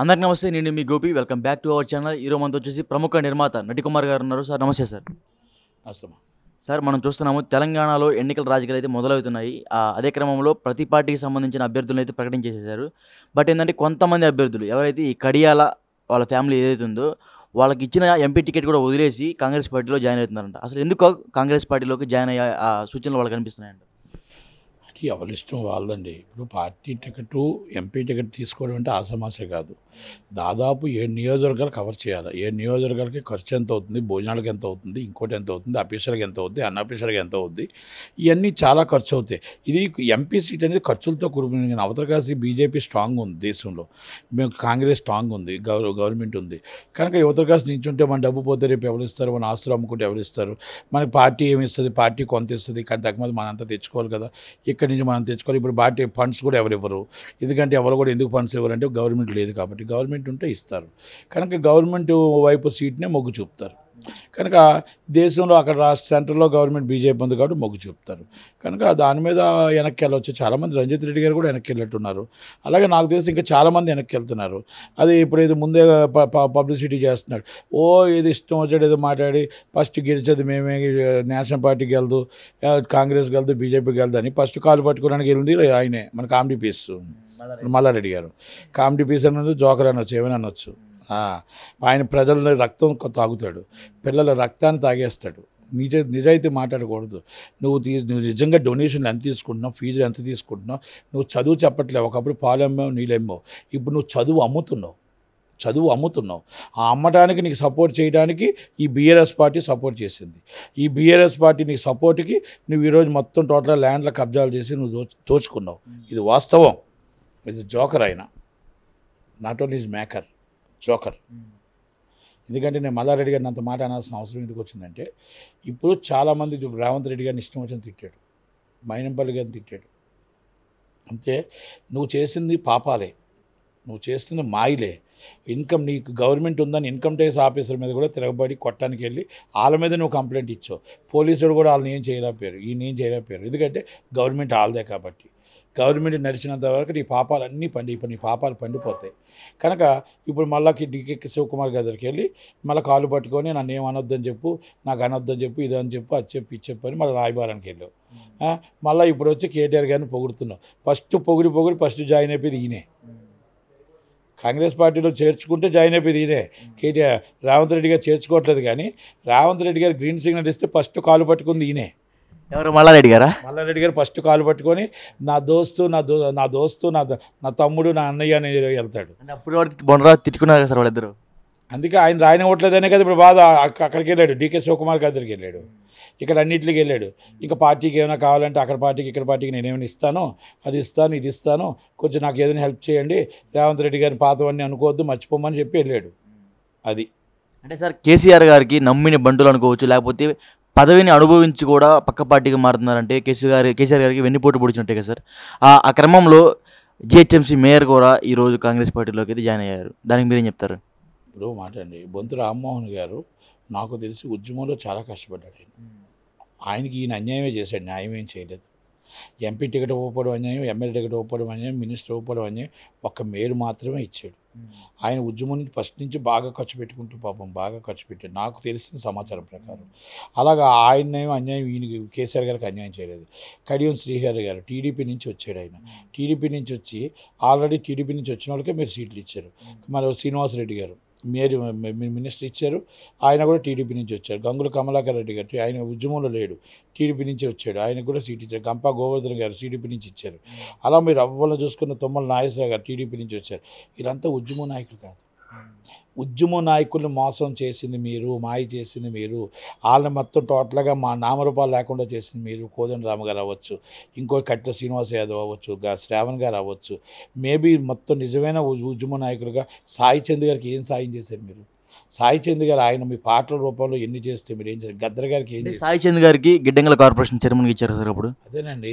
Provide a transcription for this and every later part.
అందరికి నమస్తే నేను మీ Gopi welcome back to our channel ఈరోజు మనతో వచ్చేసి ప్రముఖ నిర్మాత నటికుమార్ గారు ఉన్నారు సార్ నమస్తే సార్ నమస్తే సార్ మనం చూస్తున్నాము తెలంగాణలో ఎన్నికల రాజకీయాలు అయితే మొదలవుతున్నాయి అదే క్రమంలో ప్రతి పార్టీకి సంబంధించిన అభ్యర్థులను అయితే ప్రకటించేసేసారు బట్ ఏంటంటే కొంతమంది అభ్యర్థులు ఎవరైతే ఈ కడియాల వాళ్ళ ఫ్యామిలీ ఏదైతే ఉందో వాళ్ళకి ఇచ్చిన ఎంపీ టికెట్ కూడా వదిలేసి కాంగ్రెస్ పార్టీలో జాయిన్ అవుతున్నారంట అసలు ఎందుకు కాంగ్రెస్ పార్టీలోకి జాయిన్ అయ్యే సూచనలు వాళ్ళకి కనిపిస్తున్నాయంట పార్టీ ఎవరిష్టం వాళ్ళండి ఇప్పుడు పార్టీ టికెట్ ఎంపీ టికెట్ తీసుకోవడం అంటే ఆ సమస్య కాదు దాదాపు ఏ నియోజకవర్గాలు కవర్ చేయాలి ఏ నియోజకవర్గాలకి ఖర్చు ఎంత అవుతుంది భోజనాలకు ఎంత అవుతుంది ఇంకోటి ఎంత అవుతుంది అఫీసర్కి ఎంత అవుతుంది అన్అఫీసర్కి ఎంత అవుతుంది ఇవన్నీ చాలా ఖర్చు అవుతాయి ఇది ఎంపీ సీట్ అనేది ఖర్చులతో కూడుకుని అవతల కాసి బీజేపీ స్ట్రాంగ్ ఉంది దేశంలో మేము కాంగ్రెస్ స్ట్రాంగ్ ఉంది గవర్ గవర్నమెంట్ ఉంది కనుక యువతల కాసి ఉంటే మన డబ్బు పోతే రేపు ఎవరు ఇస్తారు మన ఆస్తులు అమ్ముకుంటే ఎవరు ఇస్తారు మనకి పార్టీ ఏమి ఇస్తుంది పార్టీ కొంత ఇస్తుంది కానీ తగ్గ మనం తెచ్చుకోవాలి కదా ఇక్కడ ఎక్కడి నుంచి మనం తెచ్చుకోవాలి ఇప్పుడు బాటి ఫండ్స్ కూడా ఇవ్వరు ఎందుకంటే ఎవరు కూడా ఎందుకు ఫండ్స్ ఇవ్వరంటే గవర్నమెంట్ లేదు కాబట్టి గవర్నమెంట్ ఉంటే ఇస్తారు కనుక గవర్నమెంట్ వైపు సీట్నే మొగ్గు చూపుతారు కనుక దేశంలో అక్కడ రాష్ట్ర సెంటర్లో గవర్నమెంట్ బీజేపీ ఉంది కాబట్టి మొగ్గు చూపుతారు కనుక దాని మీద వెనక్కి వెళ్ళవచ్చు చాలామంది రంజిత్ రెడ్డి గారు కూడా వెనక్కి వెళ్ళట్టున్నారు అలాగే నాకు తెలిసి ఇంకా చాలామంది వెనక్కి వెళ్తున్నారు అది ఇప్పుడు ఇది ముందే పబ్లిసిటీ చేస్తున్నాడు ఓ ఇది ఇష్టం వచ్చాడు ఏదో మాట్లాడి ఫస్ట్ గెలిచేది మేమే నేషనల్ పార్టీకి వెళ్దు కాంగ్రెస్ గెలదు బీజేపీకి వెళ్దు అని ఫస్ట్ కాలు పట్టుకోవడానికి వెళ్ళింది ఆయనే మన కామెడీ పీస్ మల్లారెడ్డి గారు కామెడీ పీస్ అనొచ్చు జోకర్ అనొచ్చు ఏమైనా అనొచ్చు ఆయన ప్రజల రక్తం తాగుతాడు పిల్లల రక్తాన్ని తాగేస్తాడు నిజ నిజాయితీ మాట్లాడకూడదు నువ్వు నువ్వు నిజంగా డొనేషన్లు ఎంత తీసుకుంటున్నావు ఫీజులు ఎంత తీసుకుంటున్నావు నువ్వు చదువు చెప్పట్లేవు ఒకప్పుడు పాలెమ్మావు నీళ్ళెమ్మావు ఇప్పుడు నువ్వు చదువు అమ్ముతున్నావు చదువు అమ్ముతున్నావు ఆ అమ్మటానికి నీకు సపోర్ట్ చేయడానికి ఈ బీఆర్ఎస్ పార్టీ సపోర్ట్ చేసింది ఈ బీఆర్ఎస్ పార్టీ నీకు సపోర్ట్కి నువ్వు ఈరోజు మొత్తం టోటల్ ల్యాండ్ల కబ్జాలు చేసి నువ్వు దోచుకున్నావు ఇది వాస్తవం ఇది జోకర్ ఆయన not only is maker joker ఎందుకంటే నేను మల్లారెడ్డి గారిని అంత మాట అనాల్సిన అవసరం ఎందుకు వచ్చిందంటే ఇప్పుడు చాలామంది రేవంత్ రెడ్డి గారిని ఇష్టం వచ్చిన తిట్టాడు మైనంపల్లి గారిని తిట్టాడు అంతే నువ్వు చేసింది పాపాలే నువ్వు చేస్తున్న మాయిలే ఇన్కమ్ నీకు గవర్నమెంట్ ఉందని ఇన్కమ్ ట్యాక్స్ ఆఫీసర్ మీద కూడా తిరగబడి కొట్టడానికి వెళ్ళి వాళ్ళ మీద నువ్వు కంప్లైంట్ ఇచ్చావు పోలీసుడు కూడా వాళ్ళని ఏం చేయలేకపోయారు ఈయన ఏం చేయలేకపోయారు ఎందుకంటే గవర్నమెంట్ వాళ్ళదే కాబట్టి గవర్నమెంట్ నడిచినంత వరకు నీ అన్నీ పండి ఇప్పుడు నీ పాపాలు పండిపోతాయి కనుక ఇప్పుడు మళ్ళా డికే శివకుమార్ గారికి వెళ్ళి మళ్ళీ కాలు పట్టుకొని నన్ను ఏం అనొద్దని చెప్పు నాకు అనొద్దని చెప్పు ఇదని చెప్పు అది చెప్పి ఇది చెప్పు అని మళ్ళీ రాయబారానికి వెళ్ళావు మళ్ళీ ఇప్పుడు వచ్చి కేటీఆర్ గారిని పొగుడుతున్నావు ఫస్ట్ పొగిడి పొగిడి ఫస్ట్ జాయిన్ అయిపోయింది ఈయనే కాంగ్రెస్ పార్టీలో చేర్చుకుంటే జాయిన్ అయిపోయింది ఇదే కేటీఆర్ రావంత్ రెడ్డి గారు చేర్చుకోవట్లేదు కానీ రావంత్ రెడ్డి గారు గ్రీన్ సిగ్నల్ ఇస్తే ఫస్ట్ కాలు పట్టుకుంది ఈయనే ఎవరు మల్లారెడ్డి గారా మల్లారెడ్డి గారు ఫస్ట్ కాలు పట్టుకొని నా దోస్తు నా దో నా దోస్తు నా నా తమ్ముడు నా అన్నయ్య అని వెళ్తాడు అప్పుడు బొండరావు తిట్టుకున్నారు సార్ వాళ్ళిద్దరు అందుకే ఆయన రాయనివ్వట్లేదనే కదా ఇప్పుడు బాధ అక్కడికి వెళ్ళాడు డీకే శివకుమార్ గారి దగ్గరికి వెళ్ళాడు ఇక్కడ అన్నింటికి వెళ్ళాడు ఇంకా పార్టీకి ఏమైనా కావాలంటే అక్కడ పార్టీకి ఇక్కడ పార్టీకి నేను ఏమైనా ఇస్తాను అది ఇస్తాను ఇది ఇస్తాను కొంచెం నాకు ఏదైనా హెల్ప్ చేయండి రేవంత్ రెడ్డి గారిని పాతవన్నీ అనుకోవద్దు మర్చిపోమని చెప్పి వెళ్ళాడు అది అంటే సార్ కేసీఆర్ గారికి నమ్మిన బంటులు అనుకోవచ్చు లేకపోతే పదవిని అనుభవించి కూడా పక్క పార్టీకి మారుతున్నారంటే కేసీఆర్ గారి కేసీఆర్ గారికి వెన్నుపోటు పొడిచినట్టే కదా సార్ ఆ క్రమంలో జిహెచ్ఎంసీ మేయర్ కూడా ఈరోజు కాంగ్రెస్ పార్టీలోకి అయితే జాయిన్ అయ్యారు దానికి మీరేం చెప్తారు ఇప్పుడు మాటండి బొంతు రామ్మోహన్ గారు నాకు తెలిసి ఉద్యమంలో చాలా కష్టపడ్డాడు ఆయన ఆయనకి ఈయన అన్యాయమే చేశాడు న్యాయం ఏం చేయలేదు ఎంపీ టికెట్ ఓపడం అన్యాయం ఎమ్మెల్యే టికెట్ ఓపడం అన్యాయం మినిస్టర్ ఓపడం అన్యాయం ఒక్క మేరు మాత్రమే ఇచ్చాడు hmm. ఆయన ఉద్యమం నుంచి ఫస్ట్ నుంచి బాగా ఖర్చు పెట్టుకుంటూ పాపం బాగా ఖర్చు పెట్టాడు నాకు తెలిసిన సమాచారం ప్రకారం అలాగా ఆయన అన్యాయం ఈయనకి కేసీఆర్ గారికి అన్యాయం చేయలేదు కడియం శ్రీహరి గారు టీడీపీ నుంచి వచ్చాడు ఆయన hmm. టీడీపీ నుంచి వచ్చి ఆల్రెడీ టీడీపీ నుంచి వచ్చిన వాళ్ళకే మీరు సీట్లు ఇచ్చారు hmm. మరి శ్రీనివాసరెడ్డి గారు మీరు మినిస్టర్ ఇచ్చారు ఆయన కూడా టీడీపీ నుంచి వచ్చారు గంగుల కమలాకర్ రెడ్డి గారు ఆయన ఉద్యమంలో లేడు టీడీపీ నుంచి వచ్చాడు ఆయన కూడా సీట్ ఇచ్చారు గంపా గోవర్ధన్ గారు టీడీపీ నుంచి ఇచ్చారు అలా మీరు అవ్వలో చూసుకున్న తొమ్మల నాగేశ్వర గారు టీడీపీ నుంచి వచ్చారు వీరంతా ఉద్యమ నాయకులు కాదు ఉద్యమ నాయకులను మోసం చేసింది మీరు మాయ చేసింది మీరు వాళ్ళని మొత్తం టోటల్గా మా నామరూపాలు లేకుండా చేసింది మీరు రామ గారు అవ్వచ్చు ఇంకో కట్ల శ్రీనివాస యాదవ్ అవ్వచ్చు శ్రావణ్ గారు అవ్వచ్చు మేబీ మొత్తం నిజమైన ఉద్యమ నాయకులుగా సాయి చంద్ గారికి ఏం సాయం చేశారు మీరు సాయి చంద్ గారు ఆయన మీ పాటల రూపంలో ఎన్ని చేస్తే మీరు ఏం చేస్తారు గద్దర్ గారికి ఏం సాయి చంద్ గారికి గిడ్డంగల కార్పొరేషన్ చైర్మన్కి ఇచ్చారు సార్ అప్పుడు అదేనండి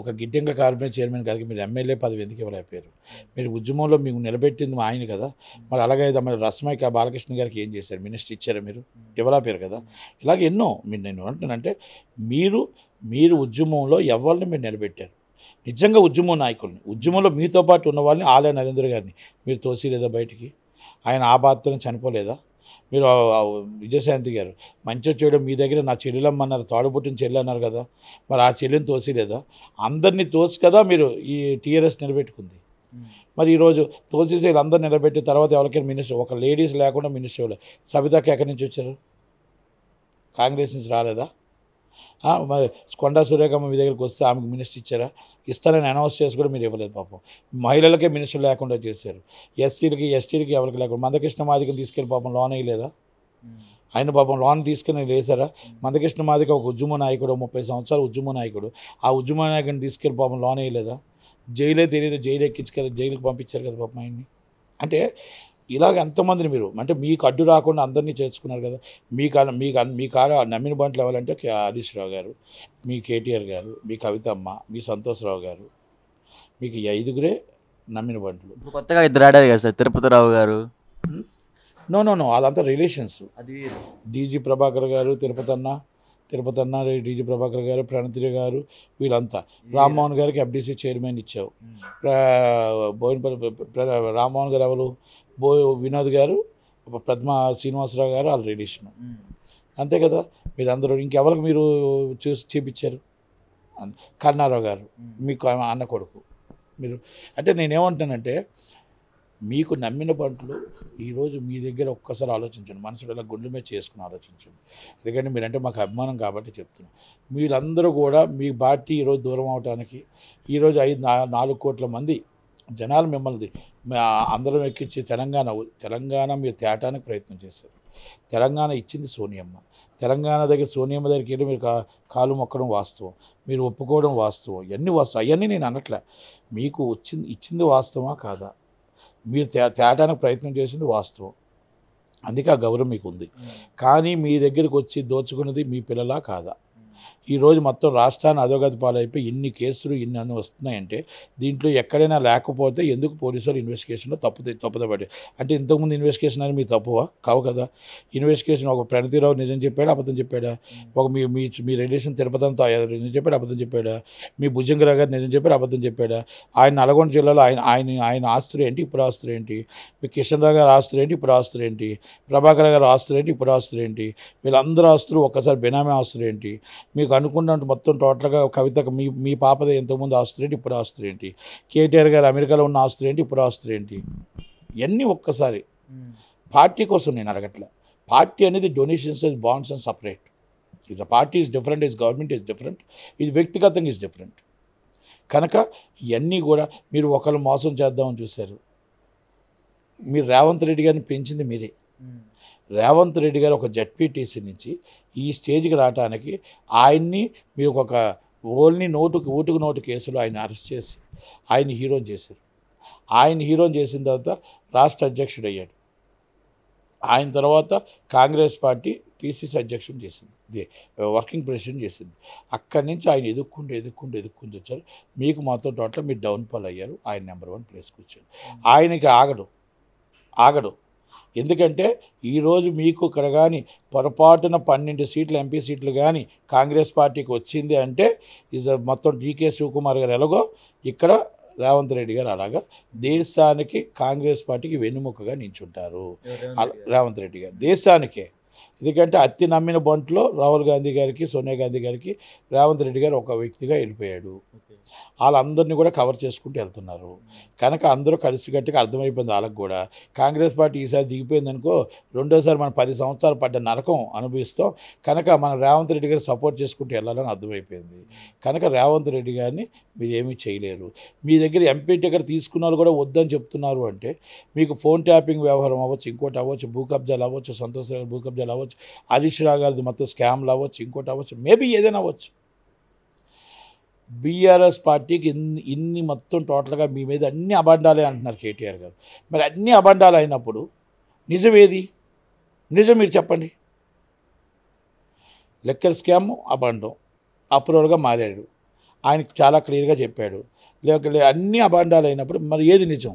ఒక గిడ్డంగల కార్పొరేషన్ చైర్మన్ గారికి మీరు ఎమ్మెల్యే పదవి ఎందుకు ఇవ్వలేకపోయారు మీరు ఉద్యమంలో మీకు నిలబెట్టింది మా ఆయన కదా మరి అలాగే మరి రస్మైక బాలకృష్ణ గారికి ఏం చేశారు మినిస్టర్ ఇచ్చారు మీరు ఇవ్వలేపారు కదా ఇలాగే ఎన్నో మీరు నేను అంటున్నానంటే మీరు మీరు ఉద్యమంలో ఎవరిని మీరు నిలబెట్టారు నిజంగా ఉద్యమ నాయకుల్ని ఉద్యమంలో మీతో పాటు ఉన్న వాళ్ళని ఆలయ నరేంద్ర గారిని మీరు లేదా బయటికి ఆయన ఆ బాధతో చనిపోలేదా మీరు విజయశాంతి గారు మంచి చేయడం మీ దగ్గర నా చెల్లెలమ్మన్నారు తోడబుట్టిన చెల్లి అన్నారు కదా మరి ఆ చెల్లిని తోసిలేదా అందరినీ తోసి కదా మీరు ఈ టీఆర్ఎస్ నిలబెట్టుకుంది మరి ఈరోజు తోసేసి అందరు నిలబెట్టిన తర్వాత ఎవరికైనా మినిస్టర్ ఒక లేడీస్ లేకుండా మినిస్టర్ సబితాకి ఎక్కడి నుంచి వచ్చారు కాంగ్రెస్ నుంచి రాలేదా మరి కొండా సురేఖమ్మ మీ దగ్గరికి వస్తే ఆమెకు మినిస్టర్ ఇచ్చారా ఇస్తానని అనౌన్స్ చేసి కూడా మీరు ఇవ్వలేదు పాపం మహిళలకే మినిస్టర్ లేకుండా చేశారు ఎస్సీలకి ఎస్టీలకి ఎవరికి లేకుండా మందకృష్ణ మాదికని తీసుకెళ్ళి పాపం లోన్ అయ్యలేదా ఆయన పాపం లోన్ తీసుకుని లేసారా మందకృష్ణ మాదిక ఒక ఉద్యమ నాయకుడు ముప్పై సంవత్సరాల ఉద్యమ నాయకుడు ఆ ఉద్యమ నాయకుడిని తీసుకెళ్ళి పాపం లోన్ అయ్యలేదా జైలే తెలియదు జైలు ఎక్కించుకెళ్ళి జైలుకి పంపించారు కదా పాపం ఆయన్ని అంటే ఇలాగ ఎంతమందిని మీరు అంటే మీకు అడ్డు రాకుండా అందరినీ చేర్చుకున్నారు కదా మీ కాల మీకు మీ కారు నమ్మిన బంట్లు ఎవరంటే హరీష్ రావు గారు మీ కేటీఆర్ గారు మీ కవితమ్మ మీ సంతోష్రావు గారు మీకు ఈ ఐదుగురే నమ్మిన బంట్లు కొత్తగా ఇద్దరు ఆడారు కదా sir Tirupati Rao garu no no no అదంతా రిలేషన్స్ అది డీజీ ప్రభాకర్ గారు తిరుపతి అన్న తిరుపతి అన్న డీజీ ప్రభాకర్ గారు ప్రణతి గారు వీళ్ళంతా రామ్మోహన్ గారికి ఎఫ్డీసీ చైర్మన్ ఇచ్చావు బోయినపల్లి రామ్మోహన్ గారు ఎవరు బో వినోద్ గారు పద్మ శ్రీనివాసరావు గారు వాళ్ళు రేడియేషన్ అంతే కదా మీరు అందరూ ఇంకెవరికి మీరు చూసి చూపించారు కన్నారావు గారు మీకు అన్న కొడుకు మీరు అంటే నేనేమంటానంటే మీకు నమ్మిన పంటలు ఈరోజు మీ దగ్గర ఒక్కసారి ఆలోచించండి మనసులో ఇలా గుండె మీద చేసుకుని ఆలోచించండి ఎందుకంటే మీరంటే మాకు అభిమానం కాబట్టి చెప్తున్నాను మీరందరూ కూడా మీ పార్టీ ఈరోజు దూరం అవడానికి ఈరోజు ఐదు నాలుగు కోట్ల మంది జనాలు మిమ్మల్ని అందరం ఎక్కించి తెలంగాణ తెలంగాణ మీరు తేటానికి ప్రయత్నం చేశారు తెలంగాణ ఇచ్చింది సోనియమ్మ తెలంగాణ దగ్గర సోనియమ్మ దగ్గరికి వెళ్ళి మీరు కా కాలు మొక్కడం వాస్తవం మీరు ఒప్పుకోవడం వాస్తవం ఇవన్నీ వాస్తవం అవన్నీ నేను అనట్లే మీకు వచ్చింది ఇచ్చింది వాస్తవమా కాదా మీరు తేటానికి ప్రయత్నం చేసింది వాస్తవం అందుకే ఆ గౌరవం మీకు ఉంది కానీ మీ దగ్గరికి వచ్చి దోచుకున్నది మీ పిల్లలా కాదా ఈరోజు మొత్తం రాష్ట్రాన్ని అధోగతి పాలైపోయి ఇన్ని కేసులు ఇన్ని అన్ని వస్తున్నాయంటే దీంట్లో ఎక్కడైనా లేకపోతే ఎందుకు పోలీసులు ఇన్వెస్టిగేషన్లో తప్పు తప్పుదపడి అంటే ఇంతకుముందు ఇన్వెస్టిగేషన్ అని మీ తప్పువా కావు కదా ఇన్వెస్టిగేషన్ ఒక ప్రణతిరావు నిజం చెప్పాడా అబద్ధం చెప్పాడా ఒక మీ మీ మీ రిలేషన్ తిరుపతంతో నిజం చెప్పాడు అబద్ధం చెప్పాడా మీ భుజంగరావు గారు నిజం చెప్పాడు అబద్ధం చెప్పాడా ఆయన నల్గొండ జిల్లాలో ఆయన ఆయన ఆయన ఆస్తులు ఏంటి ఇప్పుడు ఆస్తులు ఏంటి మీ కిషన్ రావు గారు ఆస్తులు ఏంటి ఇప్పుడు ఆస్తులు ఏంటి ప్రభాకర్ గారు ఆస్తులు ఏంటి ఇప్పుడు ఆస్తులు ఏంటి వీళ్ళందరూ ఆస్తులు ఒక్కసారి బినామీ ఆస్తులు ఏంటి మీకు మీకు అనుకున్న మొత్తం టోటల్గా కవిత మీ మీ పాపదే ఇంతకుముందు ఆస్తులు ఏంటి ఇప్పుడు ఆస్తులు ఏంటి కేటీఆర్ గారు అమెరికాలో ఉన్న ఆస్తులు ఏంటి ఇప్పుడు ఆస్తులు ఏంటి ఇవన్నీ ఒక్కసారి పార్టీ కోసం నేను అడగట్లే పార్టీ అనేది donations is bonds and separate ఇది party is different is government is different ఇది వ్యక్తిగతంగా ఈజ్ డిఫరెంట్ కనుక ఇవన్నీ కూడా మీరు ఒకళ్ళు మోసం చేద్దామని చూశారు మీరు రేవంత్ రెడ్డి గారిని పెంచింది మీరే రేవంత్ రెడ్డి గారు ఒక జడ్పీటీసీ నుంచి ఈ స్టేజ్కి రావడానికి ఆయన్ని మీరు ఒక ఓన్లీ నోటుకు ఓటుకు నోటు కేసులో ఆయన అరెస్ట్ చేసి ఆయన హీరోని చేశారు ఆయన హీరోని చేసిన తర్వాత రాష్ట్ర అధ్యక్షుడు అయ్యాడు ఆయన తర్వాత కాంగ్రెస్ పార్టీ పీసీసీ అధ్యక్షుడు చేసింది వర్కింగ్ ప్రెసిడెంట్ చేసింది అక్కడి నుంచి ఆయన ఎదుక్కుంటూ ఎదుక్కుంటూ ఎదుక్కుంటూ వచ్చారు మీకు మాతో టోటల్ మీరు డౌన్ఫాల్ అయ్యారు ఆయన నెంబర్ వన్ ప్లేస్కి వచ్చారు ఆయనకి ఆగడు ఆగడు ఎందుకంటే ఈరోజు మీకు ఇక్కడ కానీ పొరపాటున పన్నెండు సీట్లు ఎంపీ సీట్లు కానీ కాంగ్రెస్ పార్టీకి వచ్చింది అంటే ఇస్ మొత్తం డీకే శివకుమార్ గారు ఎలాగో ఇక్కడ రేవంత్ రెడ్డి గారు అలాగా దేశానికి కాంగ్రెస్ పార్టీకి వెన్నుముకగా నించుంటారు రేవంత్ రెడ్డి గారు దేశానికే ఎందుకంటే అత్తి నమ్మిన బొంట్లో రాహుల్ గాంధీ గారికి సోనియా గాంధీ గారికి రేవంత్ రెడ్డి గారు ఒక వ్యక్తిగా వెళ్ళిపోయాడు వాళ్ళందరినీ కూడా కవర్ చేసుకుంటూ వెళ్తున్నారు కనుక అందరూ కలిసికట్టుగా అర్థమైపోయింది వాళ్ళకు కూడా కాంగ్రెస్ పార్టీ ఈసారి దిగిపోయిందనుకో రెండోసారి మనం పది సంవత్సరాలు పడ్డ నరకం అనుభవిస్తాం కనుక మనం రేవంత్ రెడ్డి గారు సపోర్ట్ చేసుకుంటూ వెళ్ళాలని అర్థమైపోయింది కనుక రేవంత్ రెడ్డి గారిని మీరు ఏమీ చేయలేరు మీ దగ్గర ఎంపీ టికెట్ తీసుకున్న కూడా వద్దని చెప్తున్నారు అంటే మీకు ఫోన్ ట్యాపింగ్ వ్యవహారం అవ్వచ్చు ఇంకోటి అవ్వచ్చు భూ కబ్జాలు అవ్వచ్చు సంతోష్ భూ కబ్జాలు మధ్యలో అవ్వచ్చు హరీష్ రావు గారిది మొత్తం స్కామ్లు అవ్వచ్చు ఇంకోటి అవ్వచ్చు మేబీ ఏదైనా అవ్వచ్చు బీఆర్ఎస్ పార్టీకి ఇన్ని ఇన్ని మొత్తం టోటల్గా మీ మీద అన్ని అబండాలే అంటున్నారు కేటీఆర్ గారు మరి అన్ని అబండాలు అయినప్పుడు నిజమేది నిజం మీరు చెప్పండి లెక్కల స్కామ్ అబండం అప్రూవల్గా మారాడు ఆయనకు చాలా క్లియర్గా చెప్పాడు లేక అన్ని అబండాలు అయినప్పుడు మరి ఏది నిజం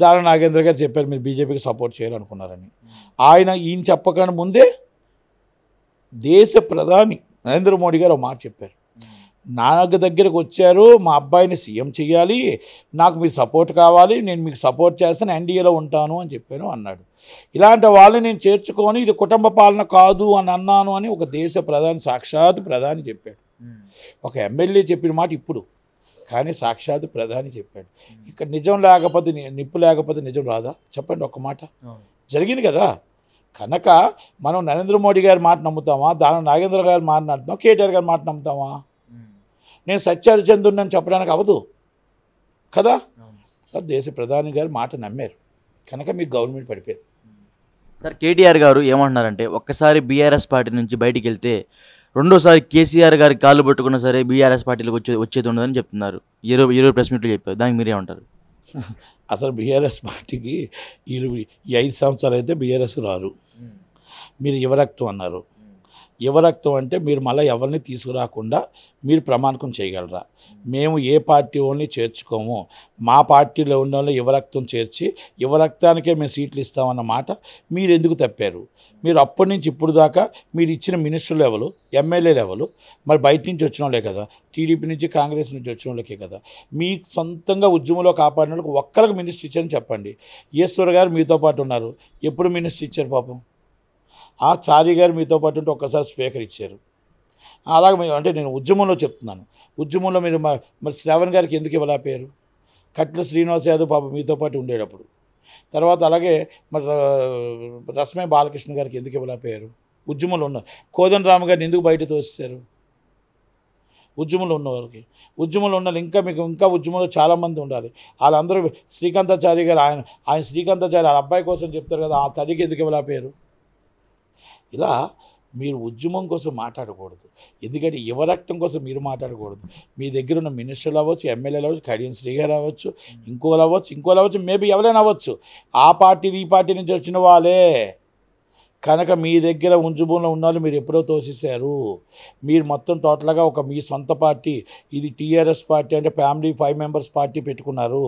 దారా నాగేంద్ర గారు చెప్పారు మీరు బీజేపీకి సపోర్ట్ చేయాలనుకున్నారని ఆయన ఈయన చెప్పకనే ముందే దేశ ప్రధాని నరేంద్ర మోడీ గారు మాట చెప్పారు నాకు దగ్గరకు వచ్చారు మా అబ్బాయిని సీఎం చేయాలి నాకు మీ సపోర్ట్ కావాలి నేను మీకు సపోర్ట్ చేస్తాను ఎన్డీఏలో ఉంటాను అని చెప్పాను అన్నాడు ఇలాంటి వాళ్ళని నేను చేర్చుకొని ఇది కుటుంబ పాలన కాదు అని అన్నాను అని ఒక దేశ ప్రధాని సాక్షాత్ ప్రధాని చెప్పాడు ఒక ఎమ్మెల్యే చెప్పిన మాట ఇప్పుడు కానీ సాక్షాత్ ప్రధాని చెప్పాడు ఇక నిజం లేకపోతే నిప్పు లేకపోతే నిజం రాదా చెప్పండి ఒక మాట జరిగింది కదా కనుక మనం నరేంద్ర మోడీ గారి మాట నమ్ముతామా దాని నాగేంద్ర గారి మాట నమ్ముతాం కేటీఆర్ గారి మాట నమ్ముతామా నేను సత్యహరిచంద్రుడిని చెప్పడానికి అవదు కదా దేశ ప్రధాని గారు మాట నమ్మారు కనుక మీకు గవర్నమెంట్ పడిపోయింది సార్ కేటీఆర్ గారు ఏమంటున్నారంటే ఒక్కసారి బీఆర్ఎస్ పార్టీ నుంచి బయటికి వెళ్తే రెండోసారి కేసీఆర్ గారి కాళ్ళు పట్టుకున్నా సరే బీఆర్ఎస్ పార్టీలకు వచ్చే వచ్చేది ఉండదని చెప్తున్నారు ఇరవై ఇరవై ప్రెస్ మీట్లు చెప్పారు దానికి ఉంటారు అసలు బీఆర్ఎస్ పార్టీకి ఈ ఐదు సంవత్సరాలు అయితే బీఆర్ఎస్ రారు మీరు యువరక్తం అన్నారు యువరక్తం అంటే మీరు మళ్ళీ ఎవరిని తీసుకురాకుండా మీరు ప్రమాణకం చేయగలరా మేము ఏ పార్టీ వాళ్ళని చేర్చుకోము మా పార్టీలో ఉన్న వాళ్ళు యువరక్తం చేర్చి యువరక్తానికే మేము సీట్లు ఇస్తామన్న మాట మీరు ఎందుకు తప్పారు మీరు అప్పటి నుంచి ఇప్పుడు దాకా మీరు ఇచ్చిన మినిస్టర్లు ఎవరు ఎమ్మెల్యేలు ఎవరు మరి బయట నుంచి వచ్చిన వాళ్ళే కదా టీడీపీ నుంచి కాంగ్రెస్ నుంచి వచ్చిన వాళ్ళకే కదా మీ సొంతంగా ఉద్యమంలో కాపాడిన వాళ్ళకి ఒక్కరికి మినిస్టర్ ఇచ్చారని చెప్పండి ఈశ్వర్ గారు మీతో పాటు ఉన్నారు ఎప్పుడు మినిస్టర్ ఇచ్చారు పాపం ఆ చారి గారు మీతో పాటు ఉంటే ఒక్కసారి స్పీకర్ ఇచ్చారు అలాగే మేము అంటే నేను ఉద్యమంలో చెప్తున్నాను ఉద్యమంలో మీరు మరి శ్రావణ్ గారికి ఎందుకు ఇవ్వలేపోయారు కట్ల శ్రీనివాస్ యాదవ్ పాప మీతో పాటు ఉండేటప్పుడు తర్వాత అలాగే మరి రస్మే బాలకృష్ణ గారికి ఎందుకు పేరు ఉద్యమంలో ఉన్నారు కోదన రామ గారిని ఎందుకు బయట తోస్తారు ఉద్యమంలో ఉన్నవారికి ఉద్యమంలో ఉన్న ఇంకా మీకు ఇంకా ఉద్యమంలో చాలామంది ఉండాలి వాళ్ళందరూ శ్రీకాంతాచారి గారు ఆయన ఆయన శ్రీకాంతాచారి అబ్బాయి కోసం చెప్తారు కదా ఆ తల్లికి ఎందుకు పేరు ఇలా మీరు ఉద్యమం కోసం మాట్లాడకూడదు ఎందుకంటే యువరక్తం కోసం మీరు మాట్లాడకూడదు మీ దగ్గర ఉన్న మినిస్టర్లు అవ్వచ్చు ఎమ్మెల్యేలు అవ్వచ్చు కడియం శ్రీగారు అవ్వచ్చు ఇంకోలు అవ్వచ్చు ఇంకోలు అవ్వచ్చు మేబీ ఎవరైనా అవ్వచ్చు ఆ పార్టీ ఈ పార్టీ నుంచి వచ్చిన వాళ్ళే కనుక మీ దగ్గర ఉంచుభూమిలో ఉన్నాలు మీరు ఎప్పుడో తోసేశారు మీరు మొత్తం టోటల్గా ఒక మీ సొంత పార్టీ ఇది టీఆర్ఎస్ పార్టీ అంటే ఫ్యామిలీ ఫైవ్ మెంబర్స్ పార్టీ పెట్టుకున్నారు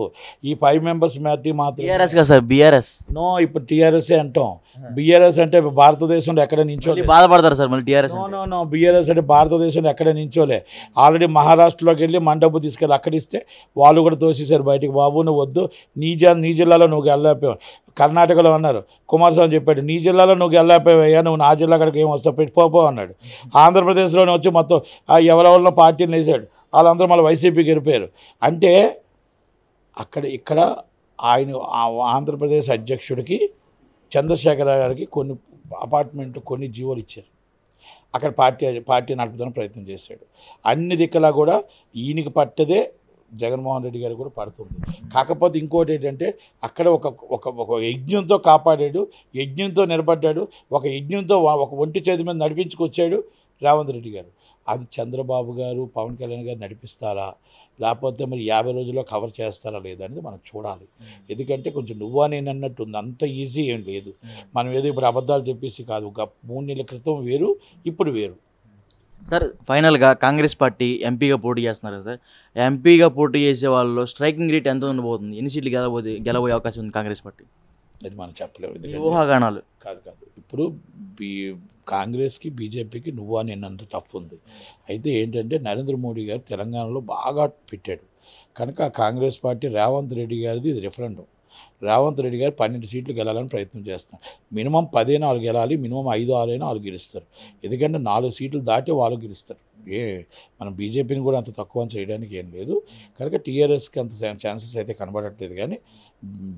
ఈ ఫైవ్ మెంబర్స్ మ్యాథీ మాత్రం సార్ బీఆర్ఎస్ నో ఇప్పుడు టీఆర్ఎస్ అంటాం బీఆర్ఎస్ అంటే భారతదేశంలో ఎక్కడ నించోలే బాధపడతారు సార్ మళ్ళీ టీఆర్ఎస్ నో నో బీఆర్ఎస్ అంటే భారతదేశంలో ఎక్కడ నించోలే ఆల్రెడీ మహారాష్ట్రలోకి వెళ్ళి మండపు తీసుకెళ్ళి అక్కడ ఇస్తే వాళ్ళు కూడా తోసేశారు బయటికి బాబు నువ్వు వద్దు నీ జా నీ జిల్లాలో నువ్వు వెళ్ళలేకపోయావు కర్ణాటకలో అన్నారు కుమారస్వామి చెప్పాడు నీ జిల్లాలో నువ్వు వెళ్ళకపోయా నువ్వు నా జిల్లా కనుక ఏం వస్తావు పెట్టిపోపో అన్నాడు ఆంధ్రప్రదేశ్లోనే వచ్చి మొత్తం ఎవరెవరిలో పార్టీని వేసాడు వాళ్ళందరూ మళ్ళీ వైసీపీకి గెలిపోయారు అంటే అక్కడ ఇక్కడ ఆయన ఆంధ్రప్రదేశ్ అధ్యక్షుడికి చంద్రశేఖర గారికి కొన్ని అపార్ట్మెంట్ కొన్ని జీవోలు ఇచ్చారు అక్కడ పార్టీ పార్టీ నడపడానికి ప్రయత్నం చేశాడు అన్ని దిక్కులా కూడా ఈయనకి పట్టదే జగన్మోహన్ రెడ్డి గారు కూడా పడుతుంది కాకపోతే ఇంకోటి ఏంటంటే అక్కడ ఒక ఒక ఒక యజ్ఞంతో కాపాడాడు యజ్ఞంతో నిలబడ్డాడు ఒక యజ్ఞంతో ఒక ఒంటి చేతి మీద నడిపించుకొచ్చాడు రేవంత్ రెడ్డి గారు అది చంద్రబాబు గారు పవన్ కళ్యాణ్ గారు నడిపిస్తారా లేకపోతే మరి యాభై రోజుల్లో కవర్ చేస్తారా లేదా అనేది మనం చూడాలి ఎందుకంటే కొంచెం నువ్వా నేను అన్నట్టు ఉంది అంత ఈజీ ఏం లేదు మనం ఏదో ఇప్పుడు అబద్ధాలు చెప్పేసి కాదు మూడు నెలల క్రితం వేరు ఇప్పుడు వేరు సార్ ఫైనల్గా కాంగ్రెస్ పార్టీ ఎంపీగా పోటీ చేస్తున్నారు సార్ ఎంపీగా పోటీ చేసే వాళ్ళు స్ట్రైకింగ్ రేట్ ఎంత ఉండబోతుంది ఎన్ని సీట్లు గెలబోతే గెలబోయే అవకాశం ఉంది కాంగ్రెస్ పార్టీ అది మనం చెప్పలేదు ఊహాగానాలు కాదు కాదు ఇప్పుడు బీ కాంగ్రెస్కి బీజేపీకి నువ్వు అని అంత టఫ్ ఉంది అయితే ఏంటంటే నరేంద్ర మోడీ గారు తెలంగాణలో బాగా పెట్టాడు కనుక కాంగ్రెస్ పార్టీ రేవంత్ రెడ్డి గారిది ఇది రిఫరెండం రేవంత్ రెడ్డి గారు పన్నెండు సీట్లు గెలాలని ప్రయత్నం చేస్తాం మినిమం పదే నాలుగు గెలాలి మినిమం ఐదు అయినా వాళ్ళు గెలుస్తారు ఎందుకంటే నాలుగు సీట్లు దాటి వాళ్ళు గెలుస్తారు ఏ మనం బీజేపీని కూడా అంత తక్కువ చేయడానికి ఏం లేదు కనుక టీఆర్ఎస్కి అంత ఛాన్సెస్ అయితే కనబడట్లేదు కానీ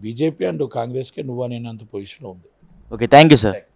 బీజేపీ అండ్ కాంగ్రెస్కే నువ్వు అనేంత పొజిషన్లో ఉంది ఓకే థ్యాంక్ యూ సార్